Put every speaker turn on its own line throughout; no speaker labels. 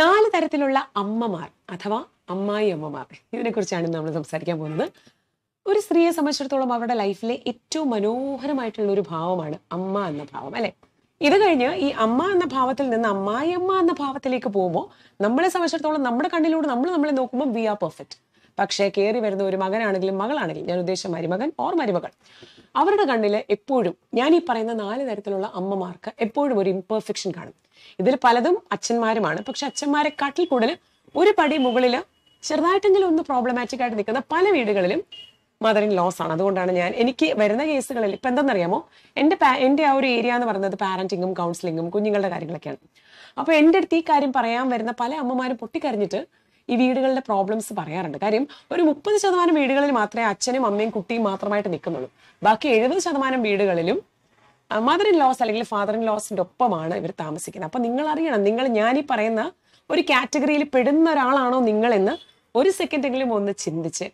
നാല് തരത്തിലുള്ള അമ്മമാർ അഥവാ അമ്മായി അമ്മമാർ ഇതിനെക്കുറിച്ചാണ് നമ്മൾ സംസാരിക്കാൻ പോകുന്നത് ഒരു സ്ത്രീയെ സംബന്ധിച്ചിടത്തോളം അവരുടെ ലൈഫിലെ ഏറ്റവും മനോഹരമായിട്ടുള്ള ഒരു ഭാവമാണ് അമ്മ എന്ന ഭാവം അല്ലെ ഇത് കഴിഞ്ഞ് ഈ അമ്മ എന്ന ഭാവത്തിൽ നിന്ന് അമ്മായി അമ്മ എന്ന ഭാവത്തിലേക്ക് പോകുമ്പോൾ നമ്മളെ സംബന്ധിച്ചിടത്തോളം നമ്മുടെ കണ്ണിലൂടെ നമ്മൾ നമ്മളെ നോക്കുമ്പോൾ വി ആർ പെർഫെക്റ്റ് പക്ഷേ കയറി വരുന്ന ഒരു മകനാണെങ്കിലും മകളാണെങ്കിലും ഞാൻ ഉദ്ദേശിച്ച മരുമകൻ ഓർ മരുമകൾ അവരുടെ കണ്ണിൽ എപ്പോഴും ഞാൻ ഈ പറയുന്ന നാല് തരത്തിലുള്ള അമ്മമാർക്ക് എപ്പോഴും ഒരു ഇംപെർഫെക്ഷൻ കാണും ഇതിൽ പലതും അച്ഛന്മാരുമാണ് പക്ഷെ അച്ഛന്മാരെക്കാട്ടിൽ കൂടുതൽ ഒരു പടി മുകളിൽ ചെറുതായിട്ടെങ്കിലും ഒന്ന് പ്രോബ്ലമാറ്റിക് ആയിട്ട് നിൽക്കുന്ന പല വീടുകളിലും മദർ ഇൻ ലോസ് ആണ് അതുകൊണ്ടാണ് ഞാൻ എനിക്ക് വരുന്ന കേസുകളിൽ ഇപ്പം എന്തെന്നറിയാമോ എൻ്റെ എൻ്റെ ആ ഒരു ഏരിയ എന്ന് പറയുന്നത് പാരൻറ്റിങ്ങും കൗൺസിലിങ്ങും കുഞ്ഞുങ്ങളുടെ കാര്യങ്ങളൊക്കെയാണ് അപ്പോൾ എൻ്റെ അടുത്ത് ഈ കാര്യം പറയാൻ വരുന്ന പല അമ്മമാരും പൊട്ടിക്കരഞ്ഞിട്ട് ഈ വീടുകളുടെ പ്രോബ്ലംസ് പറയാറുണ്ട് കാര്യം ഒരു മുപ്പത് ശതമാനം വീടുകളിൽ മാത്രമേ അച്ഛനും അമ്മയും കുട്ടിയും മാത്രമായിട്ട് നിൽക്കുന്നുള്ളൂ ബാക്കി എഴുപത് ശതമാനം വീടുകളിലും മദർ ഇൻ ലോസ് അല്ലെങ്കിൽ ഫാദർ ഇൻ ലോസിൻ്റെ ഒപ്പമാണ് ഇവർ താമസിക്കുന്നത് അപ്പം നിങ്ങൾ അറിയണം നിങ്ങൾ ഞാനീ പറയുന്ന ഒരു കാറ്റഗറിയിൽ പെടുന്ന ഒരാളാണോ നിങ്ങളെന്ന് ഒരു സെക്കൻഡെങ്കിലും ഒന്ന് ചിന്തിച്ച്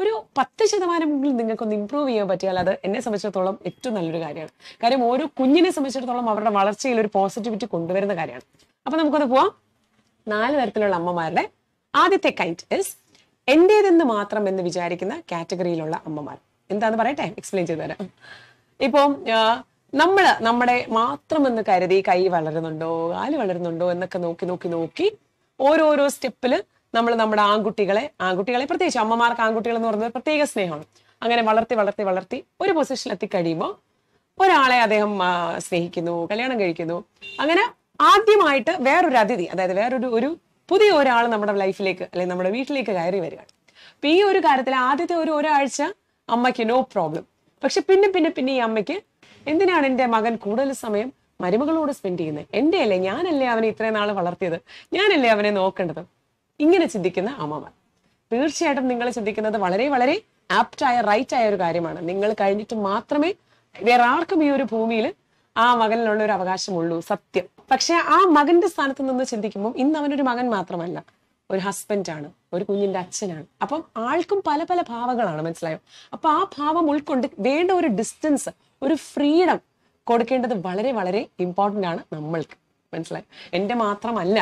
ഒരു പത്ത് ശതമാനമെങ്കിലും നിങ്ങൾക്കൊന്ന് ഇമ്പ്രൂവ് ചെയ്യാൻ പറ്റിയാൽ അത് എന്നെ സംബന്ധിച്ചിടത്തോളം ഏറ്റവും നല്ലൊരു കാര്യമാണ് കാര്യം ഓരോ കുഞ്ഞിനെ സംബന്ധിച്ചിടത്തോളം അവരുടെ വളർച്ചയിൽ ഒരു പോസിറ്റിവിറ്റി കൊണ്ടുവരുന്ന കാര്യമാണ് അപ്പം നമുക്കൊന്ന് പോവാം നാല് തരത്തിലുള്ള അമ്മമാരുടെ ആദ്യത്തെ കൈറ്റ് ഇസ് എൻ്റേതെന്ന് മാത്രം എന്ന് വിചാരിക്കുന്ന കാറ്റഗറിയിലുള്ള അമ്മമാർ എന്താന്ന് പറയട്ടെ എക്സ്പ്ലെയിൻ ചെയ്തു തരാം ഇപ്പം നമ്മൾ നമ്മുടെ മാത്രമെന്ന് കരുതി കൈ വളരുന്നുണ്ടോ കാല് വളരുന്നുണ്ടോ എന്നൊക്കെ നോക്കി നോക്കി നോക്കി ഓരോരോ സ്റ്റെപ്പിൽ നമ്മൾ നമ്മുടെ ആൺകുട്ടികളെ ആൺകുട്ടികളെ പ്രത്യേകിച്ച് അമ്മമാർക്ക് ആൺകുട്ടികൾ എന്ന് പറയുന്നത് പ്രത്യേക സ്നേഹമാണ് അങ്ങനെ വളർത്തി വളർത്തി വളർത്തി ഒരു പൊസിഷനിൽ എത്തിക്കഴിയുമ്പോൾ ഒരാളെ അദ്ദേഹം സ്നേഹിക്കുന്നു കല്യാണം കഴിക്കുന്നു അങ്ങനെ ആദ്യമായിട്ട് വേറൊരു അതിഥി അതായത് വേറൊരു ഒരു പുതിയ ഒരാൾ നമ്മുടെ ലൈഫിലേക്ക് അല്ലെങ്കിൽ നമ്മുടെ വീട്ടിലേക്ക് കയറി വരികയാണ് അപ്പം ഈ ഒരു കാര്യത്തിൽ ആദ്യത്തെ ഒരു ഒരാഴ്ച അമ്മയ്ക്ക് നോ പ്രോബ്ലം പക്ഷെ പിന്നെ പിന്നെ പിന്നെ ഈ അമ്മയ്ക്ക് എന്തിനാണ് എൻ്റെ മകൻ കൂടുതൽ സമയം മരുമകളോട് സ്പെൻഡ് ചെയ്യുന്നത് എൻ്റെ അല്ലേ ഞാനല്ലേ അവനെ ഇത്രയും നാൾ വളർത്തിയത് ഞാനല്ലേ അവനെ നോക്കേണ്ടത് ഇങ്ങനെ ചിന്തിക്കുന്ന അമ്മമാർ തീർച്ചയായിട്ടും നിങ്ങൾ ചിന്തിക്കുന്നത് വളരെ വളരെ ആപ്റ്റായ റൈറ്റ് ആയ ഒരു കാര്യമാണ് നിങ്ങൾ കഴിഞ്ഞിട്ട് മാത്രമേ വേറെ ആർക്കും ഈ ഒരു ഭൂമിയിൽ ആ മകനിലുള്ള ഒരു അവകാശമുള്ളൂ സത്യം പക്ഷെ ആ മകന്റെ സ്ഥാനത്ത് നിന്ന് ചിന്തിക്കുമ്പോൾ ഇന്ന് അവനൊരു മകൻ മാത്രമല്ല ഒരു ഹസ്ബൻഡാണ് ഒരു കുഞ്ഞിന്റെ അച്ഛനാണ് അപ്പം ആൾക്കും പല പല ഭാവങ്ങളാണ് മനസ്സിലായോ അപ്പൊ ആ ഭാവം ഉൾക്കൊണ്ട് വേണ്ട ഒരു ഡിസ്റ്റൻസ് ഒരു ഫ്രീഡം കൊടുക്കേണ്ടത് വളരെ വളരെ ഇമ്പോർട്ടൻ്റ് ആണ് നമ്മൾക്ക് മനസ്സിലായി എൻ്റെ മാത്രമല്ല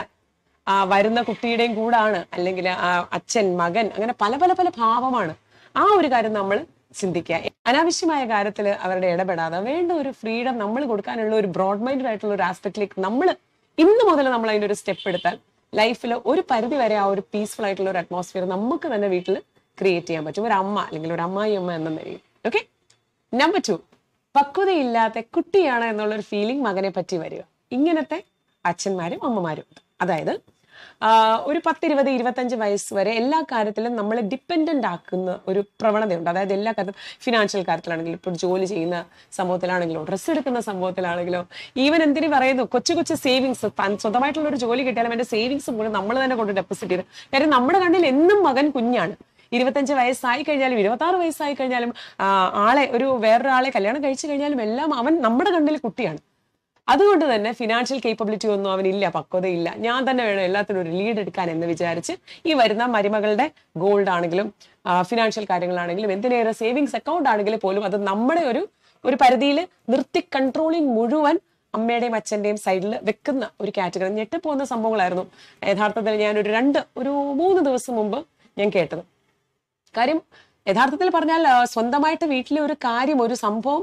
ആ വരുന്ന കുട്ടിയുടെയും കൂടാണ് അല്ലെങ്കിൽ ആ അച്ഛൻ മകൻ അങ്ങനെ പല പല പല ഭാവമാണ് ആ ഒരു കാര്യം നമ്മൾ ചിന്തിക്കുക അനാവശ്യമായ കാര്യത്തിൽ അവരുടെ ഇടപെടാതെ വേണ്ട ഒരു ഫ്രീഡം നമ്മൾ കൊടുക്കാനുള്ള ഒരു ബ്രോഡ് മൈൻഡ് ആയിട്ടുള്ള ഒരു ആസ്പെക്റ്റിലേക്ക് നമ്മൾ ഇന്ന് മുതൽ നമ്മൾ അതിൻ്റെ ഒരു സ്റ്റെപ്പ് എടുത്താൽ ലൈഫിൽ ഒരു പരിധി വരെ ആ ഒരു പീസ്ഫുൾ ആയിട്ടുള്ള ഒരു അറ്റ്മോസ്ഫിയർ നമുക്ക് തന്നെ വീട്ടിൽ ക്രിയേറ്റ് ചെയ്യാൻ പറ്റും ഒരു അമ്മ അല്ലെങ്കിൽ ഒരു അമ്മായി അമ്മ എന്ന നിലയിൽ ഓക്കെ നമ്പർ ടു പക്വതയില്ലാത്ത കുട്ടിയാണ് എന്നുള്ളൊരു ഫീലിംഗ് മകനെ പറ്റി വരിക ഇങ്ങനത്തെ അച്ഛന്മാരും അമ്മമാരും അതായത് ഒരു പത്തിരുപത് ഇരുപത്തഞ്ച് വയസ്സ് വരെ എല്ലാ കാര്യത്തിലും നമ്മളെ ഡിപ്പെൻഡൻ്റ് ആക്കുന്ന ഒരു പ്രവണതയുണ്ട് അതായത് എല്ലാ കാര്യത്തിലും ഫിനാൻഷ്യൽ കാര്യത്തിലാണെങ്കിലും ഇപ്പോൾ ജോലി ചെയ്യുന്ന സംഭവത്തിലാണെങ്കിലോ ഡ്രസ്സ് എടുക്കുന്ന സംഭവത്തിലാണെങ്കിലോ ഈവൻ എന്തിനു പറയുന്നു കൊച്ചു കൊച്ചു സേവിങ്സ് സ്വന്തമായിട്ടുള്ള ഒരു ജോലി കിട്ടിയാലും എൻ്റെ സേവിങ്സ് പോലും നമ്മൾ തന്നെ കൊണ്ട് ഡെപ്പോസിറ്റ് ചെയ്ത് കാര്യം നമ്മുടെ കണ്ണിൽ എന്നും മകൻ കുഞ്ഞാണ് ഇരുപത്തഞ്ച് വയസ്സായി കഴിഞ്ഞാലും ഇരുപത്താറ് വയസ്സായി കഴിഞ്ഞാലും ആളെ ഒരു വേറൊരാളെ കല്യാണം കഴിച്ചു കഴിഞ്ഞാലും എല്ലാം അവൻ നമ്മുടെ കണ്ണിൽ കുട്ടിയാണ് അതുകൊണ്ട് തന്നെ ഫിനാൻഷ്യൽ കേപ്പബിലിറ്റി ഒന്നും അവനില്ല പക്വതയില്ല ഞാൻ തന്നെ വേണം എല്ലാത്തിനും ഒരു ലീഡ് എടുക്കാൻ എന്ന് വിചാരിച്ച് ഈ വരുന്ന മരുമകളുടെ ഗോൾഡ് ആണെങ്കിലും ഫിനാൻഷ്യൽ കാര്യങ്ങളാണെങ്കിലും എന്തിനേറെ സേവിങ്സ് അക്കൗണ്ട് ആണെങ്കിലും പോലും അത് നമ്മുടെ ഒരു ഒരു പരിധിയിൽ നിർത്തി കൺട്രോളിങ് മുഴുവൻ അമ്മയുടെയും അച്ഛൻ്റെയും സൈഡിൽ വെക്കുന്ന ഒരു കാറ്റഗറി ഞെട്ടിപ്പോകുന്ന സംഭവങ്ങളായിരുന്നു യഥാർത്ഥത്തിൽ ഞാൻ ഒരു രണ്ട് ഒരു മൂന്ന് ദിവസം മുമ്പ് ഞാൻ കേട്ടത് കാര്യം യഥാർത്ഥത്തിൽ പറഞ്ഞാൽ സ്വന്തമായിട്ട് വീട്ടിലെ ഒരു കാര്യം ഒരു സംഭവം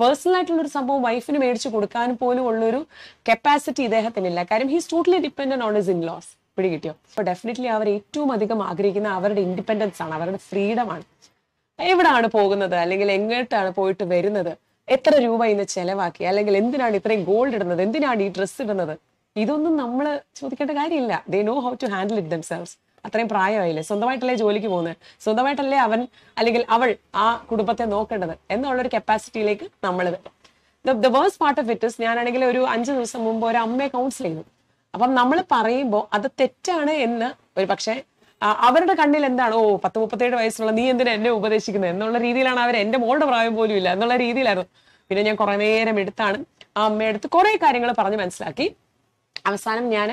പേഴ്സണൽ ആയിട്ടുള്ള ഒരു സംഭവം വൈഫിന് മേടിച്ച് കൊടുക്കാൻ പോലും ഉള്ളൊരു കപ്പാസിറ്റി ഇദ്ദേഹത്തിനില്ല കാര്യം he's totally depend on his in laws പിടികിട്ടിയോ അപ്പോൾ ഡെഫിനറ്റ്ലി അവർ ഏറ്റവും അധികം ആഗ്രഹിക്കുന്ന അവരുടെ ഇൻഡിപെൻഡൻസ് ആണ് അവരുടെ ഫ്രീഡമാണ് എവിടാണ് പോകുന്നത് അല്ലെങ്കിൽ എങ്ങോട്ടാണ് പോയിട്ട് വരുന്നത് എത്ര രൂപ ഇന്ന് ചെലവാക്കി അല്ലെങ്കിൽ എന്തിനാണ് ഇത്രയും ഗോൾഡ് ഇടുന്നത് എന്തിനാണ് ഈ ഡ്രസ്സ് ഇടുന്നത് ഇതൊന്നും നമ്മൾ ചോദിക്കേണ്ട കാര്യമില്ല they know how to handle it themselves അത്രയും പ്രായമായില്ലേ സ്വന്തമായിട്ടല്ലേ ജോലിക്ക് പോകുന്നത് സ്വന്തമായിട്ടല്ലേ അവൻ അല്ലെങ്കിൽ അവൾ ആ കുടുംബത്തെ നോക്കേണ്ടത് എന്നുള്ള ഒരു കപ്പാസിറ്റിയിലേക്ക് നമ്മൾ the the worse part of it ഞാനാണെങ്കിൽ ഒരു അഞ്ച് ദിവസം മുമ്പ് ഒരു അമ്മയെ കൗൺസിൽ ചെയ്തു അപ്പം നമ്മൾ പറയുമ്പോൾ അത് തെറ്റാണ് എന്ന് ഒരു പക്ഷേ അവരുടെ കണ്ണിൽ എന്താണ് ഓ പത്ത് മുപ്പത്തേഴ് വയസ്സുള്ള നീ എന്തിനാ എന്നെ ഉപദേശിക്കുന്നത് എന്നുള്ള രീതിയിലാണ് അവർ എൻ്റെ മോളുടെ പ്രായം പോലും ഇല്ല എന്നുള്ള രീതിയിലായിരുന്നു പിന്നെ ഞാൻ കുറേ നേരം എടുത്താണ് ആ അമ്മയെടുത്ത് കുറേ കാര്യങ്ങൾ പറഞ്ഞ് മനസ്സിലാക്കി അവസാനം ഞാൻ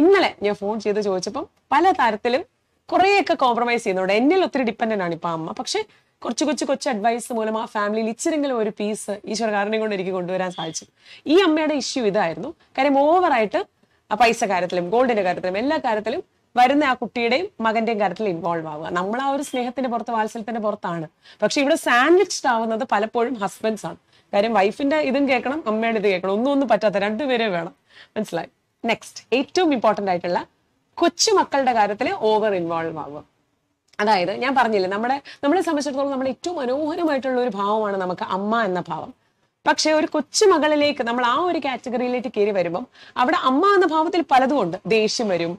ഇന്നലെ ഞാൻ ഫോൺ ചെയ്ത് ചോദിച്ചപ്പം പല തരത്തിലും കുറേയൊക്കെ കോംപ്രമൈസ് ചെയ്യുന്നുണ്ട് എന്നിൽ ഒത്തിരി ഡിപ്പെൻഡൻ്റ് ആണ് ഇപ്പം അമ്മ പക്ഷെ കുറച്ച് കൊച്ചു കൊച്ചു അഡ്വൈസ് മൂലം ആ ഫാമിലിയിൽ ഇച്ചിരെങ്കിലും ഒരു പീസ് ഈശ്വര കാരണം കൊണ്ട് എനിക്ക് കൊണ്ടുവരാൻ സാധിച്ചു ഈ അമ്മയുടെ ഇഷ്യൂ ഇതായിരുന്നു കാര്യം ഓവറായിട്ട് ആ പൈസ കാര്യത്തിലും ഗോൾഡിന്റെ കാര്യത്തിലും എല്ലാ കാര്യത്തിലും വരുന്ന ആ കുട്ടിയുടെയും മകന്റെയും കാര്യത്തിൽ ഇൻവോൾവ് ആവുക നമ്മൾ ആ ഒരു സ്നേഹത്തിന്റെ പുറത്ത് വാത്സല്യത്തിന്റെ പുറത്താണ് പക്ഷെ ഇവിടെ സാൻഡ്വിച്ച്ഡ് ആവുന്നത് പലപ്പോഴും ഹസ്ബൻഡ്സ് ആണ് കാര്യം വൈഫിന്റെ ഇതും കേൾക്കണം അമ്മയുടെ ഇത് കേൾക്കണം ഒന്നും ഒന്നും പറ്റാത്ത രണ്ടുപേരെ വേണം മനസ്സിലായി നെക്സ്റ്റ് ഏറ്റവും ഇമ്പോർട്ടൻ്റ് ആയിട്ടുള്ള കൊച്ചുമക്കളുടെ കാര്യത്തിൽ ഓവർ ഇൻവോൾവ് ആവുക അതായത് ഞാൻ പറഞ്ഞില്ലേ നമ്മുടെ നമ്മളെ സംബന്ധിച്ചിടത്തോളം നമ്മുടെ ഏറ്റവും മനോഹരമായിട്ടുള്ള ഒരു ഭാവമാണ് നമുക്ക് അമ്മ എന്ന ഭാവം പക്ഷേ ഒരു കൊച്ചുമകളിലേക്ക് നമ്മൾ ആ ഒരു കാറ്റഗറിയിലേക്ക് കയറി വരുമ്പം അവിടെ അമ്മ എന്ന ഭാവത്തിൽ പലതും ഉണ്ട് ദേഷ്യം വരും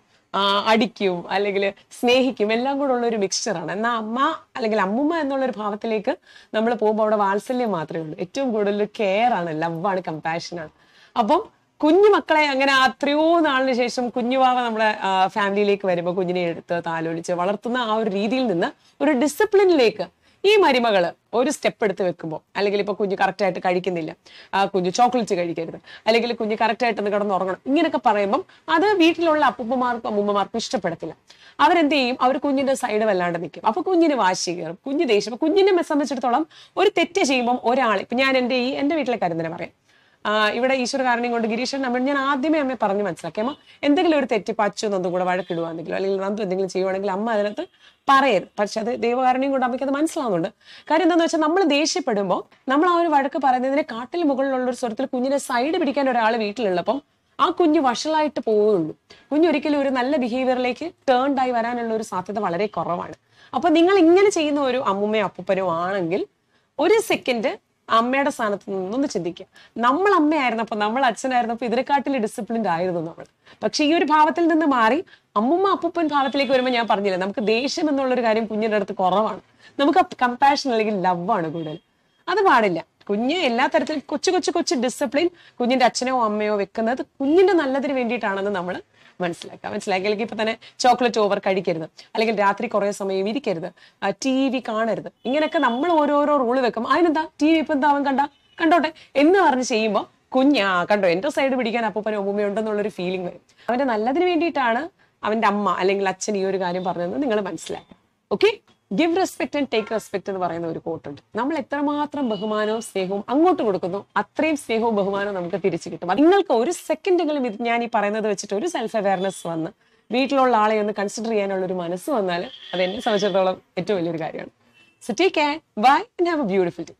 അടിക്കും അല്ലെങ്കിൽ സ്നേഹിക്കും എല്ലാം കൂടെ ഉള്ള ഒരു മിക്സ്ചറാണ് എന്നാൽ അമ്മ അല്ലെങ്കിൽ അമ്മുമ്മ എന്നുള്ള ഒരു ഭാവത്തിലേക്ക് നമ്മൾ പോകുമ്പോൾ അവിടെ വാത്സല്യം മാത്രമേ ഉള്ളൂ ഏറ്റവും കൂടുതൽ കെയർ ആണ് ലവ് ആണ് കമ്പാഷൻ ആണ് അപ്പം കുഞ്ഞു മക്കളെ അങ്ങനെ അത്രയോ നാളിന് ശേഷം കുഞ്ഞുവാവ നമ്മുടെ ഫാമിലിയിലേക്ക് വരുമ്പോൾ കുഞ്ഞിനെ എടുത്ത് താലോലിച്ച് വളർത്തുന്ന ആ ഒരു രീതിയിൽ നിന്ന് ഒരു ഡിസിപ്ലിനിലേക്ക് ഈ മരുമകൾ ഒരു സ്റ്റെപ്പ് എടുത്ത് വെക്കുമ്പോൾ അല്ലെങ്കിൽ ഇപ്പോൾ കുഞ്ഞ് കറക്റ്റായിട്ട് കഴിക്കുന്നില്ല ആ കുഞ്ഞ് ചോക്ലേറ്റ് കഴിക്കരുത് അല്ലെങ്കിൽ കുഞ്ഞ് കറക്റ്റായിട്ട് ഒന്ന് കിടന്ന് ഉറങ്ങണം ഇങ്ങനെയൊക്കെ പറയുമ്പം അത് വീട്ടിലുള്ള അപ്പൂപ്പമാർക്കും അമ്മുമ്മമാർക്കും ഇഷ്ടപ്പെടത്തില്ല അവരെന്ത് ചെയ്യും അവർ കുഞ്ഞിന്റെ സൈഡ് വല്ലാണ്ട് നിൽക്കും അപ്പൊ കുഞ്ഞിന് വാശി കയറും കുഞ്ഞ് ദേഷ്യം കുഞ്ഞിനെ സംബന്ധിച്ചിടത്തോളം ഒരു തെറ്റ് ചെയ്യുമ്പം ഒരാൾ ഇപ്പൊ ഞാൻ എൻ്റെ ഈ എൻ്റെ വീട്ടിലെ കാര്യം തന്നെ പറയാം ഇവിടെ ഈശ്വരകാരണം കൊണ്ട് ഗിരീഷൻ നമ്മൾ ഞാൻ ആദ്യമേ അമ്മയെ പറഞ്ഞ് മനസ്സിലാക്കിയമ്മ എന്തെങ്കിലും ഒരു തെറ്റി പച്ചു കൂടെ വഴക്കിടുവാണെങ്കിലും അല്ലെങ്കിൽ നന്ദു എന്തെങ്കിലും ചെയ്യുവാണെങ്കിൽ അമ്മ അതിനകത്ത് പറയരുത് പക്ഷെ അത് ദൈവകാരണയും കൊണ്ട് അമ്മയ്ക്ക് അത് മനസ്സിലാവുന്നുണ്ട് കാര്യം എന്താണെന്ന് വെച്ചാൽ നമ്മൾ ദേഷ്യപ്പെടുമ്പോൾ നമ്മൾ ആ ഒരു വഴക്ക് പറയുന്നതിനെ കാട്ടിൽ മുകളിലുള്ള ഒരു സ്വരത്തിൽ കുഞ്ഞിനെ സൈഡ് പിടിക്കാൻ ഒരാൾ വീട്ടിലുള്ളപ്പോൾ ആ കുഞ്ഞ് വഷളായിട്ട് പോവുള്ളൂ കുഞ്ഞൊരിക്കലും ഒരു നല്ല ബിഹേവിയറിലേക്ക് ടേൺഡായി വരാനുള്ള ഒരു സാധ്യത വളരെ കുറവാണ് അപ്പൊ നിങ്ങൾ ഇങ്ങനെ ചെയ്യുന്ന ഒരു അമ്മുമ്മയോ അപ്പൂപ്പനോ ആണെങ്കിൽ ഒരു സെക്കൻഡ് അമ്മയുടെ സ്ഥാനത്ത് നിന്നൊന്ന് ചിന്തിക്കുക നമ്മൾ അമ്മയായിരുന്നപ്പോൾ നമ്മൾ അച്ഛനായിരുന്നപ്പോൾ ഇതിനെക്കാട്ടിൽ ഡിസിപ്ലിൻഡ് ആയിരുന്നു നമ്മൾ പക്ഷെ ഈ ഒരു ഭാവത്തിൽ നിന്ന് മാറി അമ്മുമ്മ അപ്പൂപ്പൻ ഭാവത്തിലേക്ക് വരുമ്പോൾ ഞാൻ പറഞ്ഞില്ല നമുക്ക് ദേഷ്യം എന്നുള്ളൊരു കാര്യം കുഞ്ഞിൻ്റെ അടുത്ത് കുറവാണ് നമുക്ക് കമ്പാഷൻ അല്ലെങ്കിൽ ആണ് കൂടുതൽ അത് പാടില്ല കുഞ്ഞ് എല്ലാ തരത്തിലും കൊച്ചു കൊച്ചു കൊച്ചു ഡിസിപ്ലിൻ കുഞ്ഞിന്റെ അച്ഛനോ അമ്മയോ വെക്കുന്നത് കുഞ്ഞിന്റെ നല്ലതിന് വേണ്ടിയിട്ടാണെന്ന് നമ്മൾ മനസ്സിലാക്കുക മനസ്സിലാക്കി അല്ലെങ്കിൽ ഇപ്പം തന്നെ ചോക്ലേറ്റ് ഓവർ കഴിക്കരുത് അല്ലെങ്കിൽ രാത്രി കുറേ സമയം ഇരിക്കരുത് ടി വി കാണരുത് ഇങ്ങനെയൊക്കെ നമ്മൾ ഓരോരോ റൂൾ വെക്കും അതിനെന്താ ടി വി ഇപ്പം എന്താ അവൻ കണ്ട കണ്ടോട്ടെ എന്ന് പറഞ്ഞ് ചെയ്യുമ്പോൾ കുഞ്ഞാ കണ്ടോ എൻ്റെ സൈഡ് പിടിക്കാൻ അപ്പൂപ്പന ഉമ്മുമ്മയുണ്ടെന്നുള്ളൊരു ഫീലിംഗ് വരും അവൻ്റെ നല്ലതിന് വേണ്ടിയിട്ടാണ് അവൻ്റെ അമ്മ അല്ലെങ്കിൽ അച്ഛൻ ഈ ഒരു കാര്യം പറഞ്ഞതെന്ന് നിങ്ങൾ മനസ്സിലാക്കുക okay give respect and take respect എന്ന് പറയുന്ന ഒരു കോട്ടുണ്ട് നമ്മൾ എത്രമാത്രം ബഹുമാനവും സ്നേഹവും അങ്ങോട്ട് കൊടുക്കുന്നു അത്രയും സ്നേഹവും ബഹുമാനവും നമുക്ക് തിരിച്ചു കിട്ടും നിങ്ങൾക്ക് ഒരു സെക്കൻഡെങ്കിലും ഇത് ഞാൻ ഈ പറയുന്നത് വെച്ചിട്ട് ഒരു സെൽഫ് അവയർനെസ് വന്ന് വീട്ടിലുള്ള ആളെ ഒന്ന് കൺസിഡർ ചെയ്യാനുള്ള ഒരു മനസ്സ് വന്നാൽ അത് എന്നെ സംബന്ധിച്ചിടത്തോളം ഏറ്റവും വലിയൊരു കാര്യമാണ് so take care bye and have a beautiful day